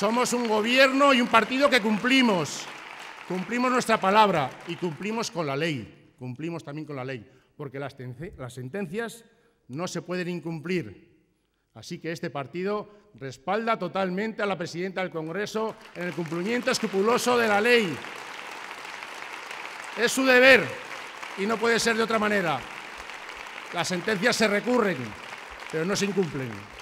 Somos un gobierno y un partido que cumplimos. Cumplimos nuestra palabra y cumplimos con la ley. Cumplimos también con la ley, porque las, sentencias no se pueden incumplir. Así que este partido respalda totalmente a la presidenta del Congreso en el cumplimiento escrupuloso de la ley. Es su deber y no puede ser de otra manera. Las sentencias se recurren, pero no se incumplen.